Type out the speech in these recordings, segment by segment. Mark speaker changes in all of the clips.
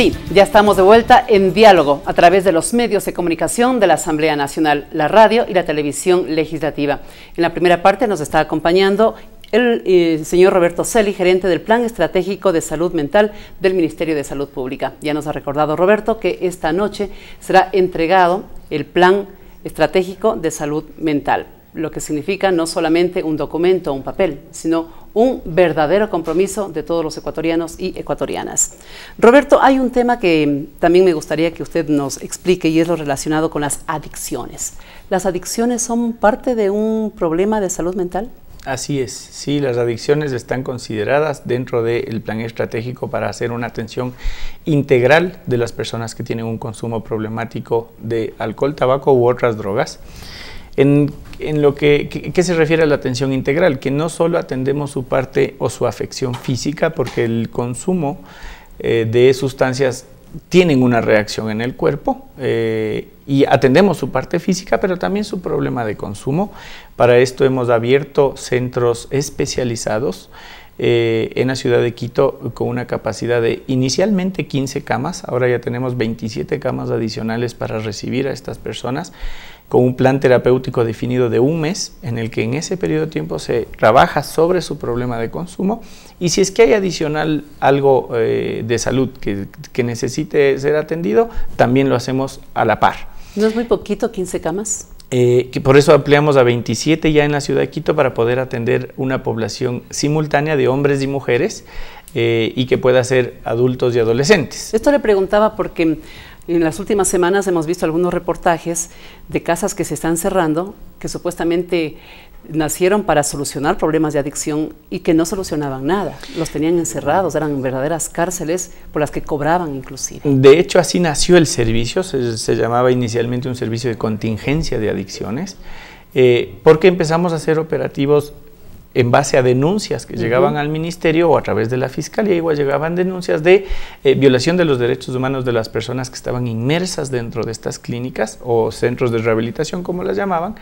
Speaker 1: Sí, ya estamos de vuelta en diálogo a través de los medios de comunicación de la Asamblea Nacional, la radio y la televisión legislativa. En la primera parte nos está acompañando el eh, señor Roberto Celi, gerente del Plan Estratégico de Salud Mental del Ministerio de Salud Pública. Ya nos ha recordado Roberto que esta noche será entregado el Plan Estratégico de Salud Mental lo que significa no solamente un documento o un papel, sino un verdadero compromiso de todos los ecuatorianos y ecuatorianas. Roberto, hay un tema que también me gustaría que usted nos explique y es lo relacionado con las adicciones. ¿Las adicciones son parte de un problema de salud mental?
Speaker 2: Así es, sí, las adicciones están consideradas dentro del plan estratégico para hacer una atención integral de las personas que tienen un consumo problemático de alcohol, tabaco u otras drogas en, lo que, se refiere a la atención integral, que no solo atendemos su parte o su afección física, porque el consumo eh, de sustancias tienen una reacción en el cuerpo eh, y atendemos su parte física, pero también su problema de consumo. Para esto hemos abierto centros especializados eh, en la ciudad de Quito con una capacidad de inicialmente 15 camas, ahora ya tenemos 27 camas adicionales para recibir a estas personas con un plan terapéutico definido de un mes, en el que en ese periodo de tiempo se trabaja sobre su problema de consumo y si es que hay adicional algo eh, de salud que, que, necesite ser atendido, también lo hacemos a la par.
Speaker 1: ¿No es muy poquito 15 camas?
Speaker 2: Eh, que por eso ampliamos a 27 ya en la ciudad de Quito para poder atender una población simultánea de hombres y mujeres eh, y que pueda ser adultos y adolescentes.
Speaker 1: Esto le preguntaba porque en las últimas semanas hemos visto algunos reportajes de casas que se están cerrando, que supuestamente nacieron para solucionar problemas de adicción y que no solucionaban nada. Los tenían encerrados, eran verdaderas cárceles por las que cobraban inclusive.
Speaker 2: De hecho, así nació el servicio, se, llamaba inicialmente un servicio de contingencia de adicciones, eh, porque empezamos a hacer operativos en base a denuncias que llegaban al ministerio o a través de la fiscalía, igual llegaban denuncias de eh, violación de los derechos humanos de las personas que estaban inmersas dentro de estas clínicas o centros de rehabilitación, como las llamaban.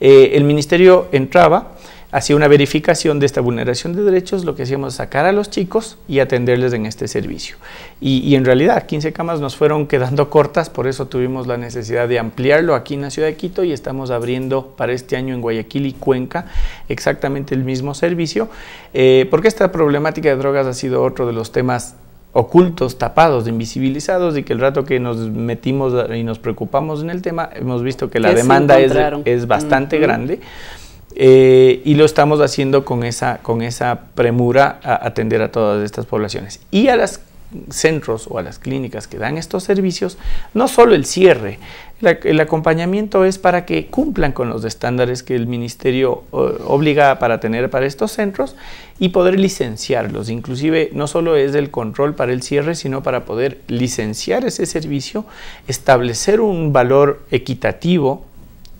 Speaker 2: Eh, el ministerio entraba, hacía una verificación de esta vulneración de derechos, lo que hacíamos es sacar a los chicos y atenderles en este servicio. Y, en realidad 15 camas nos fueron quedando cortas, por eso tuvimos la necesidad de ampliarlo aquí en la ciudad de Quito y estamos abriendo para este año en Guayaquil y Cuenca exactamente el mismo servicio, eh, porque esta problemática de drogas ha sido otro de los temas ocultos, tapados, invisibilizados y que el rato que nos metimos y nos preocupamos en el tema, hemos visto que la demanda es, bastante grande. Eh, y lo estamos haciendo con esa, con esa premura a atender a todas estas poblaciones. Y a los centros o a las clínicas que dan estos servicios, no solo el cierre, el acompañamiento es para que cumplan con los estándares que el ministerio obliga para tener para estos centros y poder licenciarlos. Inclusive no solo es el control para el cierre, sino para poder licenciar ese servicio, establecer un valor equitativo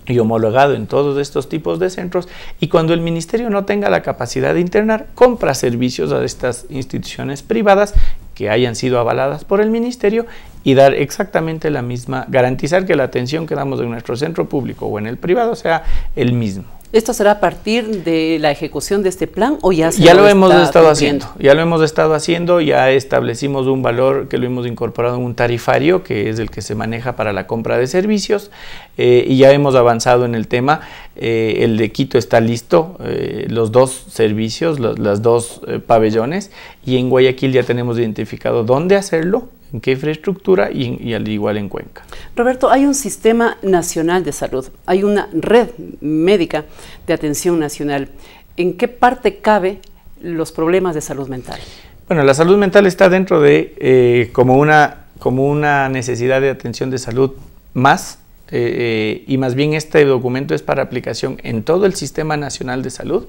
Speaker 2: y homologado en todos estos tipos de centros y cuando el ministerio no tenga la capacidad de internar, compra servicios a estas instituciones privadas que hayan sido avaladas por el ministerio y dar exactamente la misma, garantizar que la atención que damos en nuestro centro público o en el privado sea el mismo. ¿Esto será a
Speaker 1: partir de la ejecución
Speaker 2: de este plan o ya se Ya lo, hemos estado haciendo, ya lo hemos estado haciendo, ya establecimos un valor que lo hemos incorporado en un tarifario, que es el que se maneja para la compra de servicios, eh, y ya hemos avanzado en el tema. Eh, el de Quito está listo, eh, los dos servicios, los las dos pabellones, y en Guayaquil ya tenemos identificado dónde hacerlo, en qué infraestructura y, al igual en Cuenca.
Speaker 1: Roberto, hay un sistema nacional de salud, hay una red médica de atención nacional. ¿En qué parte cabe los problemas de salud mental?
Speaker 2: Bueno, la salud mental está dentro de eh, como, una, como una necesidad de atención de salud más, eh, eh, y más bien este documento es para aplicación en todo el Sistema Nacional de Salud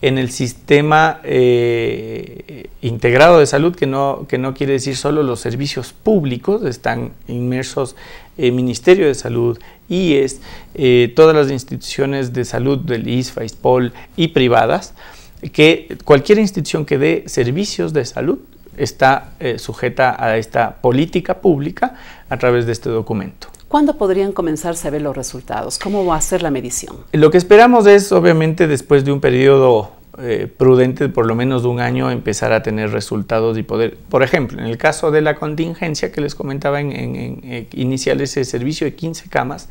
Speaker 2: en el sistema eh, integrado de salud, que no, que no quiere decir solo los servicios públicos, están inmersos el eh, Ministerio de Salud, IES, eh, todas las instituciones de salud del ISFA, ISPOL y privadas, que cualquier institución que dé servicios de salud está sujeta a esta política pública a través de este documento.
Speaker 1: ¿Cuándo podrían comenzarse a ver los resultados? ¿Cómo va a ser la medición?
Speaker 2: Lo que esperamos es, obviamente, después de un periodo eh, prudente, por lo menos de un año, empezar a tener resultados y poder, por ejemplo, en el caso de la contingencia que les comentaba en, en, eh, inicial ese servicio de 15 camas,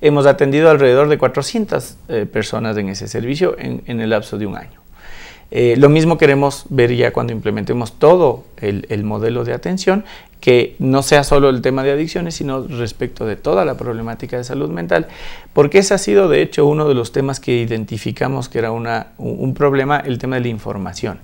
Speaker 2: hemos atendido alrededor de 400 eh, personas en ese servicio en el lapso de un año. Eh, lo mismo queremos ver ya cuando implementemos todo el, modelo de atención, que no sea solo el tema de adicciones, sino respecto de toda la problemática de salud mental, porque ese ha sido de hecho uno de los temas que identificamos que era un problema, el tema de la información.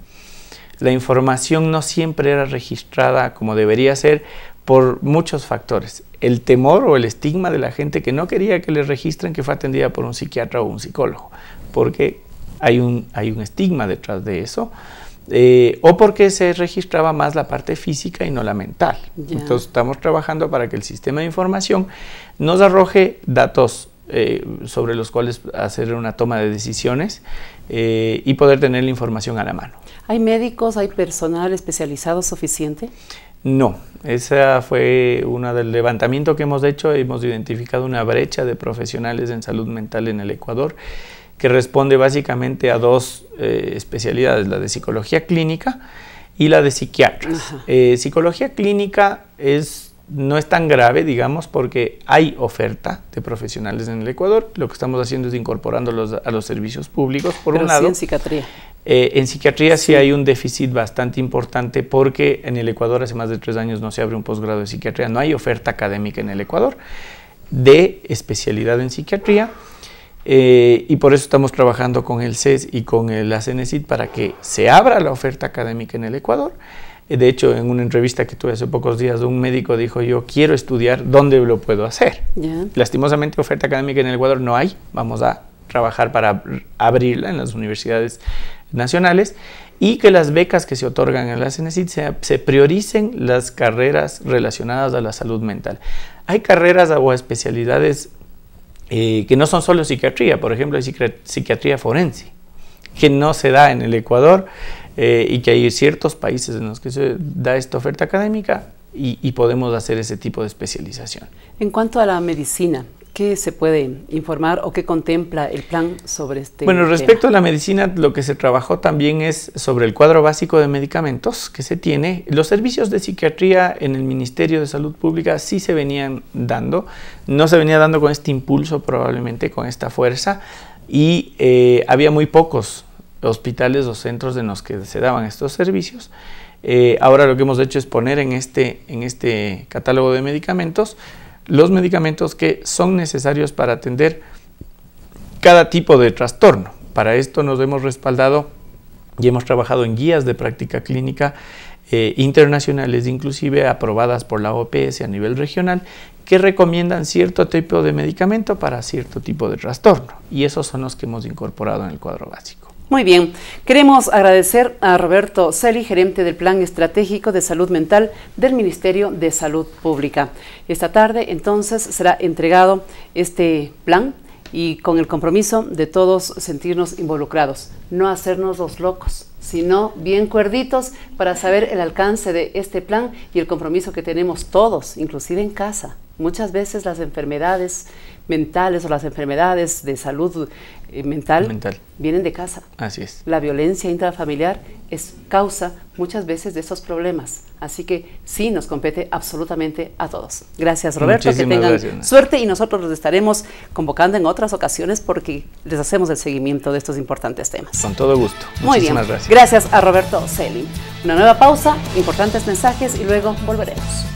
Speaker 2: La información no siempre era registrada como debería ser por muchos factores. El temor o el estigma de la gente que no quería que le registren que fue atendida por un psiquiatra o un psicólogo, porque hay un, estigma detrás de eso. Eh, o porque se registraba más la parte física y no la mental. Entonces estamos trabajando para que el sistema de información nos arroje datos eh, sobre los cuales hacer una toma de decisiones eh, y poder tener la información a la mano.
Speaker 1: ¿Hay médicos, hay personal especializado
Speaker 2: suficiente? No, esa fue una del levantamiento que hemos hecho. Hemos identificado una brecha de profesionales en salud mental en el Ecuador que responde básicamente a dos eh, especialidades, la de psicología clínica y la de psiquiatras. Eh, psicología clínica es, no es tan grave, digamos, porque hay oferta de profesionales en el Ecuador. Lo que estamos haciendo es incorporándolos a los servicios públicos, por un lado. en psiquiatría. Eh, en psiquiatría sí. hay un déficit bastante importante porque en el Ecuador hace más de tres años no se abre un posgrado de psiquiatría, no hay oferta académica en el Ecuador de especialidad en psiquiatría. Eh, y por eso estamos trabajando con el CES y con el, la para que se abra la oferta académica en el Ecuador. Eh, de hecho, en una entrevista que tuve hace pocos días, un médico dijo, yo quiero estudiar, ¿dónde lo puedo hacer? Lastimosamente, oferta académica en el Ecuador no hay. Vamos a trabajar para abrirla en las universidades nacionales y que las becas que se otorgan en la CNESID se, prioricen las carreras relacionadas a la salud mental. Hay carreras o especialidades eh, que no son solo psiquiatría, por ejemplo, hay psiquiatría forense, que no se da en el Ecuador eh, y que hay ciertos países en los que se da esta oferta académica y podemos hacer ese tipo de especialización.
Speaker 1: En cuanto a la medicina, ¿Qué se puede informar o qué contempla el plan sobre este Bueno, respecto
Speaker 2: a la medicina, lo que se trabajó también es sobre el cuadro básico de medicamentos que se tiene. Los servicios de psiquiatría en el Ministerio de Salud Pública sí se venían dando, no se venía dando con este impulso probablemente, con esta fuerza, y eh, había muy pocos hospitales o centros en los que se daban estos servicios. Eh, ahora lo que hemos hecho es poner en este, en este catálogo de medicamentos los medicamentos que son necesarios para atender cada tipo de trastorno. Para esto nos hemos respaldado y hemos trabajado en guías de práctica clínica eh, internacionales, inclusive aprobadas por la OPS a nivel regional, que recomiendan cierto tipo de medicamento para cierto tipo de trastorno. Y esos son los que hemos incorporado en el cuadro básico.
Speaker 1: Muy bien, queremos agradecer a Roberto Celi, gerente del Plan Estratégico de Salud Mental del Ministerio de Salud Pública. Esta tarde entonces será entregado este plan y con el compromiso de todos sentirnos involucrados, no hacernos los locos, sino bien cuerditos para saber el alcance de este plan y el compromiso que tenemos todos, inclusive en casa. Muchas veces las enfermedades mentales o las enfermedades de salud eh, mental, vienen de casa. Así es. La violencia intrafamiliar es causa muchas veces de esos problemas. Así que sí, nos compete absolutamente a todos. Gracias Roberto, que tengan suerte y nosotros los estaremos convocando en otras ocasiones porque les hacemos el seguimiento de estos importantes temas.
Speaker 2: Con todo gusto. Muy Muchísimas Gracias.
Speaker 1: gracias a Roberto Selin. Una nueva pausa, importantes mensajes y luego volveremos.